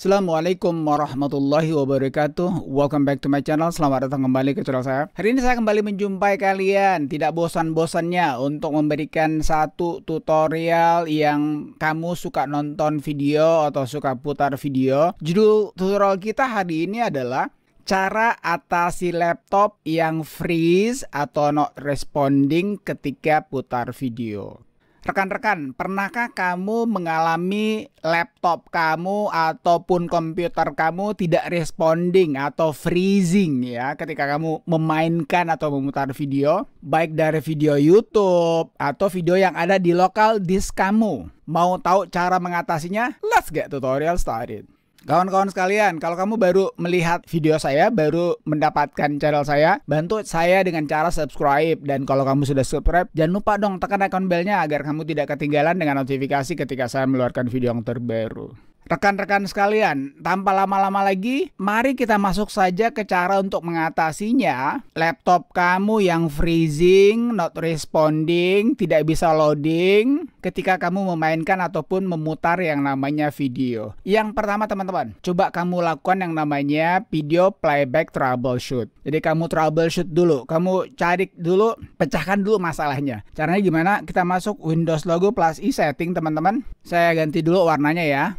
Assalamualaikum warahmatullahi wabarakatuh Welcome back to my channel Selamat datang kembali ke channel saya Hari ini saya kembali menjumpai kalian Tidak bosan-bosannya Untuk memberikan satu tutorial Yang kamu suka nonton video Atau suka putar video Judul tutorial kita hari ini adalah cara atasi laptop yang freeze atau not responding ketika putar video. Rekan-rekan, pernahkah kamu mengalami laptop kamu ataupun komputer kamu tidak responding atau freezing ya ketika kamu memainkan atau memutar video, baik dari video YouTube atau video yang ada di lokal disk kamu? Mau tahu cara mengatasinya? Let's get tutorial started. Kawan-kawan sekalian, kalau kamu baru melihat video saya, baru mendapatkan channel saya, bantu saya dengan cara subscribe. Dan kalau kamu sudah subscribe, jangan lupa dong tekan icon belnya agar kamu tidak ketinggalan dengan notifikasi ketika saya meluarkan video yang terbaru. Rekan-rekan sekalian, tanpa lama-lama lagi, mari kita masuk saja ke cara untuk mengatasinya. Laptop kamu yang freezing, not responding, tidak bisa loading ketika kamu memainkan ataupun memutar yang namanya video. Yang pertama teman-teman, coba kamu lakukan yang namanya video playback troubleshoot. Jadi kamu troubleshoot dulu, kamu cari dulu, pecahkan dulu masalahnya. Caranya gimana? Kita masuk Windows Logo plus i setting teman-teman. Saya ganti dulu warnanya ya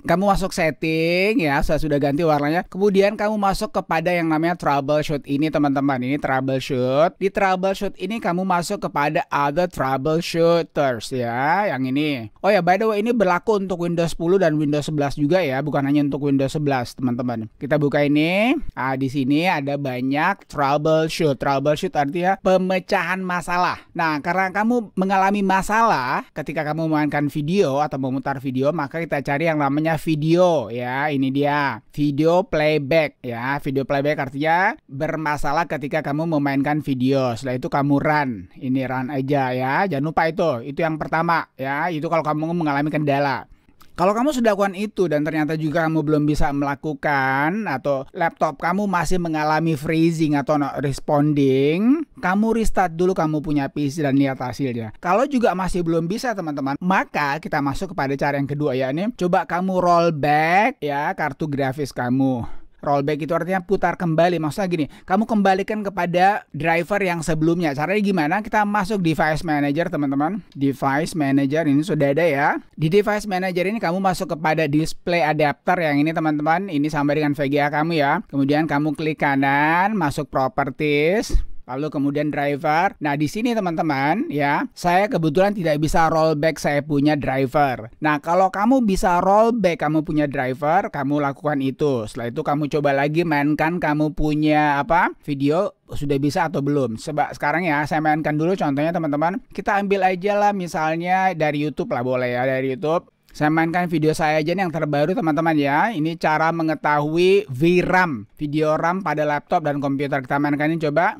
kamu masuk setting ya, saya sudah ganti warnanya. Kemudian kamu masuk kepada yang namanya troubleshoot ini teman-teman. Ini troubleshoot. Di troubleshoot ini kamu masuk kepada other troubleshooters ya, yang ini. Oh ya, by the way ini berlaku untuk Windows 10 dan Windows 11 juga ya, bukan hanya untuk Windows 11 teman-teman. Kita buka ini. Ah, di sini ada banyak troubleshoot. Troubleshoot artinya pemecahan masalah. Nah, karena kamu mengalami masalah ketika kamu memainkan video atau memutar video, maka kita cari yang namanya video ya, ini dia. Video playback ya. Video playback artinya bermasalah ketika kamu memainkan video. Setelah itu kamu run. Ini run aja ya. Jangan lupa itu. Itu yang pertama ya. Itu kalau kamu mengalami kendala. Kalau kamu sudah lakukan itu dan ternyata juga kamu belum bisa melakukan atau laptop kamu masih mengalami freezing atau not responding, kamu restart dulu kamu punya PC dan lihat hasilnya. Kalau juga masih belum bisa teman-teman, maka kita masuk kepada cara yang kedua ya ini, coba kamu roll back ya kartu grafis kamu. Rollback itu artinya putar kembali. Maksudnya gini, kamu kembalikan kepada driver yang sebelumnya. Caranya gimana? Kita masuk device manager, teman-teman. Device manager ini sudah ada ya. Di device manager ini kamu masuk kepada display adapter yang ini, teman-teman. Ini sama dengan VGA kamu ya. Kemudian kamu klik kanan, masuk properties lalu kemudian driver. Nah, di sini teman-teman ya, saya kebetulan tidak bisa rollback saya punya driver. Nah, kalau kamu bisa rollback kamu punya driver, kamu lakukan itu. Setelah itu kamu coba lagi mainkan kamu punya apa? video sudah bisa atau belum. Sebab sekarang ya saya mainkan dulu contohnya teman-teman. Kita ambil aja lah misalnya dari YouTube lah boleh ya dari YouTube. Saya mainkan video saya aja nih yang terbaru teman-teman ya. Ini cara mengetahui VRAM, video RAM pada laptop dan komputer. Kita mainkan ini coba.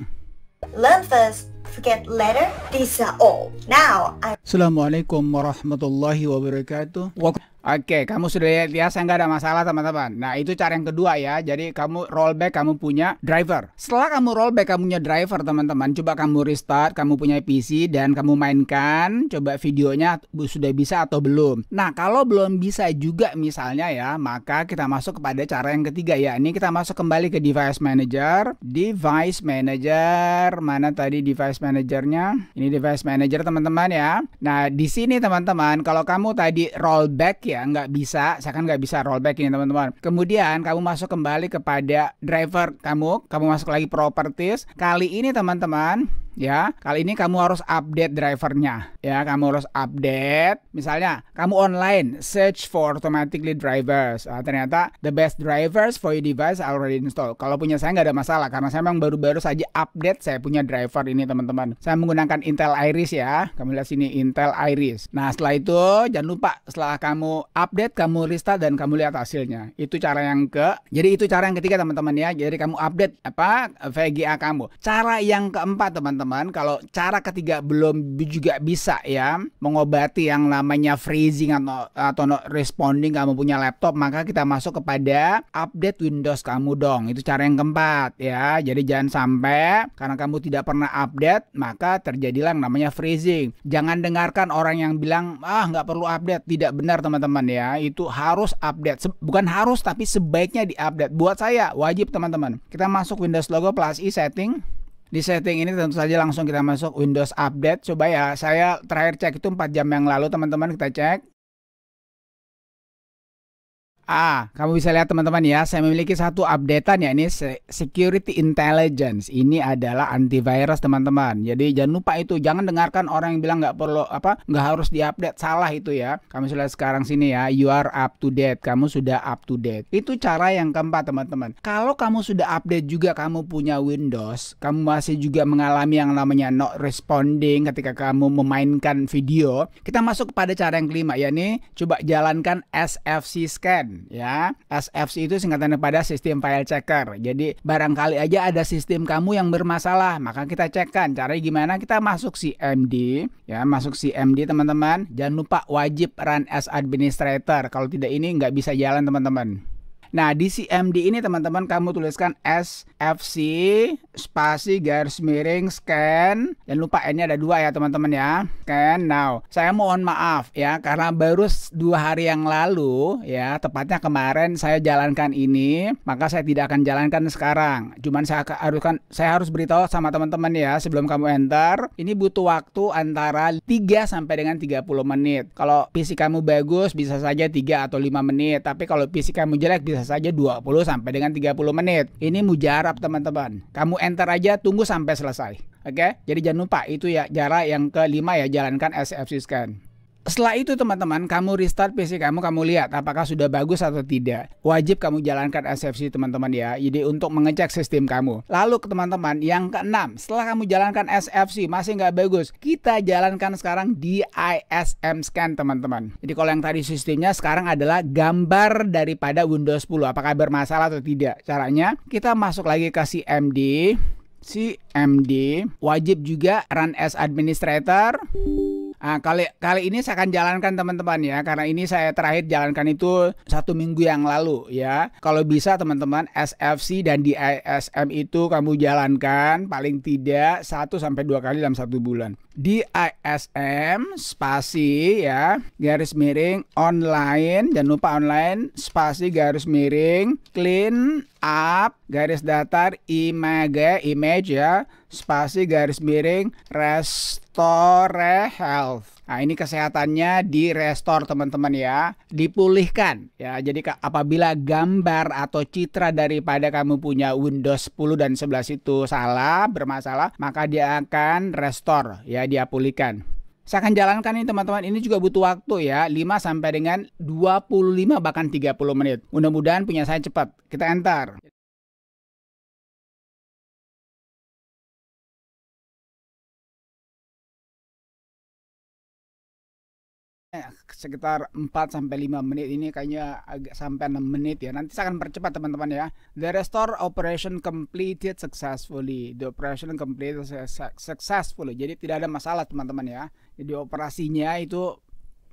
Learn first, forget later. These are all. Now, I'm... Assalamualaikum warahmatullahi wabarakatuh. Oke, kamu sudah lihat saya nggak ada masalah teman-teman. Nah itu cara yang kedua ya. Jadi kamu rollback kamu punya driver. Setelah kamu rollback kamu punya driver teman-teman, coba kamu restart, kamu punya PC dan kamu mainkan. Coba videonya sudah bisa atau belum. Nah kalau belum bisa juga misalnya ya, maka kita masuk kepada cara yang ketiga ya. Ini kita masuk kembali ke device manager, device manager mana tadi device manajernya? Ini device manager teman-teman ya. Nah di sini teman-teman, kalau kamu tadi rollback ya, ya nggak bisa saya kan nggak bisa rollback ini teman-teman kemudian kamu masuk kembali kepada driver kamu kamu masuk lagi properties kali ini teman-teman ya. Kali ini kamu harus update drivernya ya, kamu harus update. Misalnya kamu online search for automatically drivers. Nah, ternyata the best drivers for your device already installed. Kalau punya saya nggak ada masalah karena saya memang baru-baru saja update saya punya driver ini teman-teman. Saya menggunakan Intel Iris ya. Kamu lihat sini Intel Iris. Nah, setelah itu jangan lupa setelah kamu update, kamu restart dan kamu lihat hasilnya. Itu cara yang ke. Jadi itu cara yang ketiga teman-teman ya. Jadi kamu update apa VGA kamu. Cara yang keempat teman-teman teman-teman kalau cara ketiga belum juga bisa ya mengobati yang namanya freezing atau atau not responding kamu punya laptop maka kita masuk kepada update Windows kamu dong itu cara yang keempat ya jadi jangan sampai karena kamu tidak pernah update maka terjadilah yang namanya freezing jangan dengarkan orang yang bilang ah nggak perlu update tidak benar teman-teman ya itu harus update bukan harus tapi sebaiknya diupdate buat saya wajib teman-teman kita masuk Windows Logo plus i setting di setting ini tentu saja langsung kita masuk Windows Update. Coba ya, saya terakhir cek itu 4 jam yang lalu teman-teman kita cek. Ah, kamu bisa lihat teman-teman ya, saya memiliki satu updatean ya ini security intelligence. Ini adalah antivirus teman-teman. Jadi jangan lupa itu, jangan dengarkan orang yang bilang nggak perlu apa, nggak harus diupdate, salah itu ya. Kamu sudah sekarang sini ya, you are up to date. Kamu sudah up to date. Itu cara yang keempat teman-teman. Kalau kamu sudah update juga kamu punya Windows, kamu masih juga mengalami yang namanya not responding ketika kamu memainkan video. Kita masuk kepada cara yang kelima ya nih, coba jalankan SFC scan ya. SFC itu singkatannya pada sistem file checker. Jadi barangkali aja ada sistem kamu yang bermasalah, maka kita cekkan caranya gimana kita masuk CMD ya, masuk CMD teman-teman. Jangan lupa wajib run as administrator. Kalau tidak ini nggak bisa jalan teman-teman. Nah, di CMD ini teman-teman kamu tuliskan SFC spasi garis miring scan dan lupa N-nya ada dua ya teman-teman ya. Scan now. Saya mohon maaf ya karena baru dua hari yang lalu ya tepatnya kemarin saya jalankan ini maka saya tidak akan jalankan sekarang. Cuman saya harus kan saya harus beritahu sama teman-teman ya sebelum kamu enter ini butuh waktu antara 3 sampai dengan 30 menit. Kalau PC kamu bagus bisa saja 3 atau 5 menit, tapi kalau PC kamu jelek bisa bisa saja 20 sampai dengan 30 menit. Ini mujarab teman-teman. Kamu enter aja tunggu sampai selesai. Oke, okay? jadi jangan lupa itu ya jarak yang kelima ya jalankan SFC scan. Setelah itu teman-teman, kamu restart PC kamu, kamu lihat apakah sudah bagus atau tidak. Wajib kamu jalankan SFC teman-teman ya, jadi untuk mengecek sistem kamu. Lalu ke teman-teman, yang keenam, setelah kamu jalankan SFC masih nggak bagus, kita jalankan sekarang di ISM scan teman-teman. Jadi kalau yang tadi sistemnya sekarang adalah gambar daripada Windows 10, apakah bermasalah atau tidak. Caranya, kita masuk lagi ke CMD, CMD, wajib juga run as administrator. Nah, kali kali ini saya akan jalankan teman-teman ya karena ini saya terakhir jalankan itu satu minggu yang lalu ya. Kalau bisa teman-teman SFC dan DISM itu kamu jalankan paling tidak 1 sampai dua kali dalam satu bulan. DISM spasi ya garis miring online jangan lupa online spasi garis miring clean up garis datar image image ya spasi garis miring rest Restore Health. Nah, ini kesehatannya di restore teman-teman ya, dipulihkan ya. Jadi apabila gambar atau citra daripada kamu punya Windows 10 dan 11 itu salah, bermasalah, maka dia akan restore ya, dia pulihkan. Saya akan jalankan ini teman-teman, ini juga butuh waktu ya, 5 sampai dengan 25 bahkan 30 menit. Mudah-mudahan punya saya cepat. Kita enter. Eh, sekitar 4 sampai 5 menit ini kayaknya agak sampai 6 menit ya. Nanti saya akan percepat teman-teman ya. The restore operation completed successfully. The operation completed successfully. Jadi tidak ada masalah teman-teman ya. Jadi operasinya itu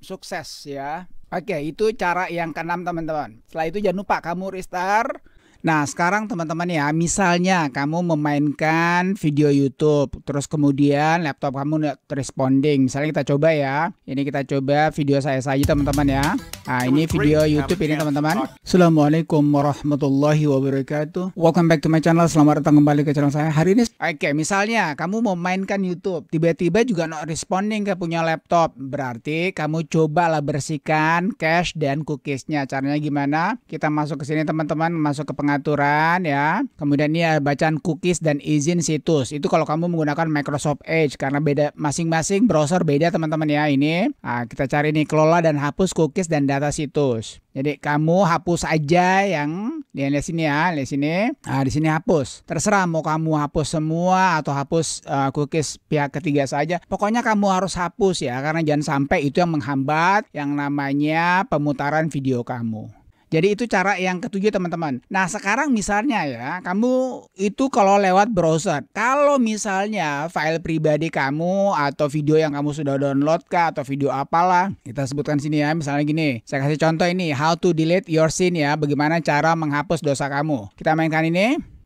sukses ya. Oke, itu cara yang keenam teman-teman. Setelah itu jangan lupa kamu restart Nah, sekarang teman-teman ya, misalnya kamu memainkan video YouTube, terus kemudian laptop kamu responding. Misalnya kita coba ya. Ini kita coba video saya saja teman-teman ya. Nah, ini video YouTube ini teman-teman. Assalamualaikum warahmatullahi wabarakatuh. Welcome back to my channel. Selamat datang kembali ke channel saya. Hari ini oke, misalnya kamu memainkan YouTube, tiba-tiba juga not responding ke punya laptop. Berarti kamu cobalah bersihkan cache dan cookiesnya. Caranya gimana? Kita masuk ke sini teman-teman, masuk ke pengaturan ya. Kemudian ini ada bacaan cookies dan izin situs. Itu kalau kamu menggunakan Microsoft Edge karena beda masing-masing browser beda teman-teman ya ini. Nah, kita cari nih kelola dan hapus cookies dan data situs. Jadi kamu hapus aja yang ya, lihat di sini ya, di sini. Nah, di sini hapus. Terserah mau kamu hapus semua atau hapus uh, cookies pihak ketiga saja. Pokoknya kamu harus hapus ya karena jangan sampai itu yang menghambat yang namanya pemutaran video kamu. Jadi itu cara yang ketujuh teman-teman. Nah sekarang misalnya ya kamu itu kalau lewat browser. Kalau misalnya file pribadi kamu atau video yang kamu sudah download kah atau video apalah. Kita sebutkan sini ya misalnya gini. Saya kasih contoh ini. How to delete your sin ya. Bagaimana cara menghapus dosa kamu. Kita mainkan ini.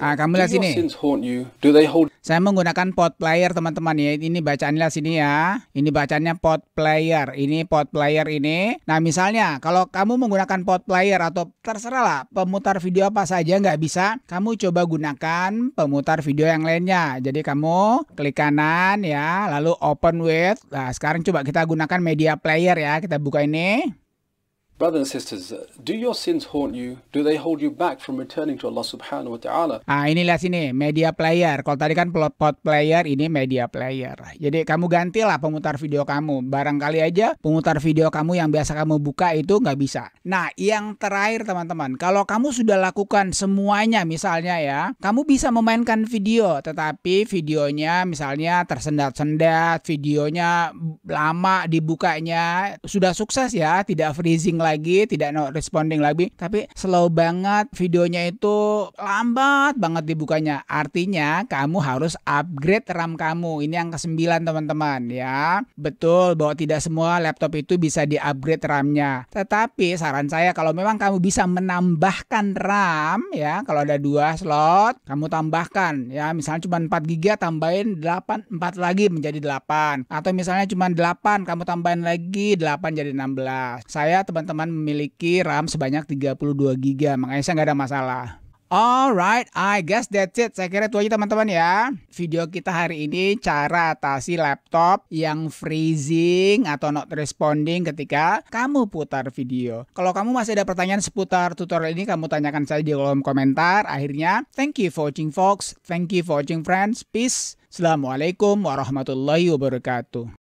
Ah, kamu lihat sini. Saya menggunakan pot player teman-teman ya. Ini bacaannya sini ya. Ini bacaannya pot player. Ini pot player ini. Nah misalnya kalau kamu menggunakan pot player atau terserah lah pemutar video apa saja nggak bisa, kamu coba gunakan pemutar video yang lainnya. Jadi kamu klik kanan ya, lalu open with. Nah sekarang coba kita gunakan media player ya. Kita buka ini. Brothers and sisters, do your sins haunt you? Do they hold you back from returning to Allah Subhanahu wa taala? Ah, inilah sini media player. Kalau tadi kan pot player, ini media player. Jadi kamu gantilah pemutar video kamu. Barangkali aja pemutar video kamu yang biasa kamu buka itu nggak bisa. Nah, yang terakhir teman-teman, kalau kamu sudah lakukan semuanya misalnya ya, kamu bisa memainkan video, tetapi videonya misalnya tersendat-sendat, videonya lama dibukanya, sudah sukses ya, tidak freezing lagi lagi tidak no responding lagi tapi slow banget videonya itu lambat banget dibukanya artinya kamu harus upgrade RAM kamu ini yang kesembilan teman-teman ya betul bahwa tidak semua laptop itu bisa di upgrade RAM-nya tetapi saran saya kalau memang kamu bisa menambahkan RAM ya kalau ada dua slot kamu tambahkan ya misalnya cuma 4 GB tambahin 8 4 lagi menjadi 8 atau misalnya cuma 8 kamu tambahin lagi 8 jadi 16 saya teman-teman memiliki RAM sebanyak 32 GB, makanya saya nggak ada masalah. Alright, I guess that's it. Saya kira itu aja teman-teman ya. Video kita hari ini cara atasi laptop yang freezing atau not responding ketika kamu putar video. Kalau kamu masih ada pertanyaan seputar tutorial ini, kamu tanyakan saja di kolom komentar. Akhirnya, thank you for watching folks. Thank you for watching friends. Peace. Assalamualaikum warahmatullahi wabarakatuh.